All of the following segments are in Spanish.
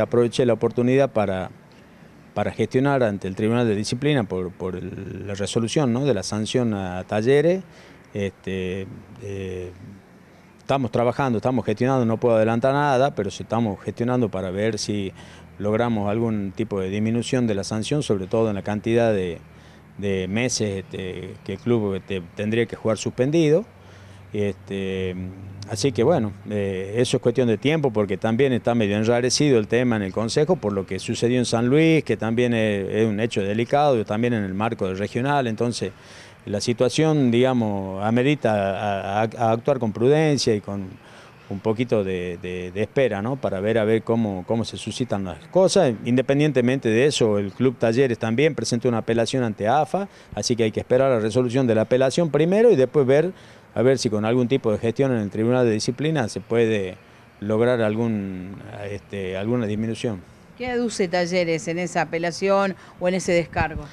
aproveché la oportunidad para, para gestionar ante el Tribunal de Disciplina por, por la resolución ¿no? de la sanción a talleres. Este, eh, estamos trabajando, estamos gestionando, no puedo adelantar nada, pero estamos gestionando para ver si logramos algún tipo de disminución de la sanción, sobre todo en la cantidad de, de meses este, que el club este, tendría que jugar suspendido. Este, Así que bueno, eh, eso es cuestión de tiempo porque también está medio enrarecido el tema en el Consejo por lo que sucedió en San Luis, que también es, un hecho delicado, y también en el marco del regional, entonces la situación, digamos, amerita a, actuar con prudencia y con un poquito de, espera, ¿no? Para ver a ver cómo, cómo se suscitan las cosas. Independientemente de eso, el Club Talleres también presentó una apelación ante AFA, así que hay que esperar la resolución de la apelación primero y después ver a ver si con algún tipo de gestión en el Tribunal de Disciplina se puede lograr algún, este, alguna disminución. ¿Qué aduce Talleres en esa apelación o en ese descargo?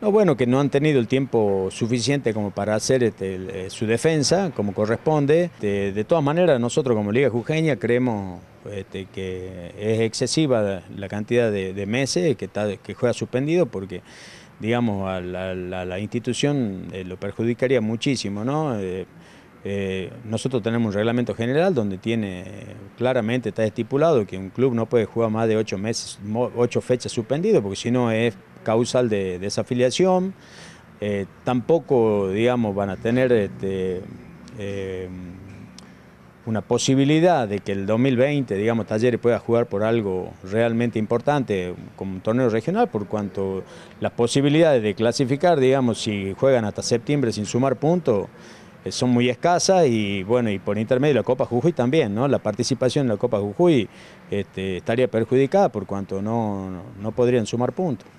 No, bueno, que no han tenido el tiempo suficiente como para hacer este, eh, su defensa como corresponde. De, todas maneras, nosotros como Liga Jujeña creemos este, que es excesiva la cantidad de, meses que, que juega suspendido porque digamos, a la, institución eh, lo perjudicaría muchísimo, ¿no? Eh, eh, nosotros tenemos un reglamento general donde tiene eh, claramente está estipulado que un club no puede jugar más de ocho meses, ocho fechas suspendidas, porque si no es causal de desafiliación. Eh, tampoco, digamos, van a tener este, una posibilidad de que el 2020, digamos, Talleres pueda jugar por algo realmente importante, como un torneo regional, por cuanto las posibilidades de clasificar, digamos, si juegan hasta septiembre sin sumar puntos eh, son muy escasas y bueno, y por intermedio la Copa Jujuy también, ¿no? La participación en la Copa Jujuy este, estaría perjudicada por cuanto no podrían sumar puntos.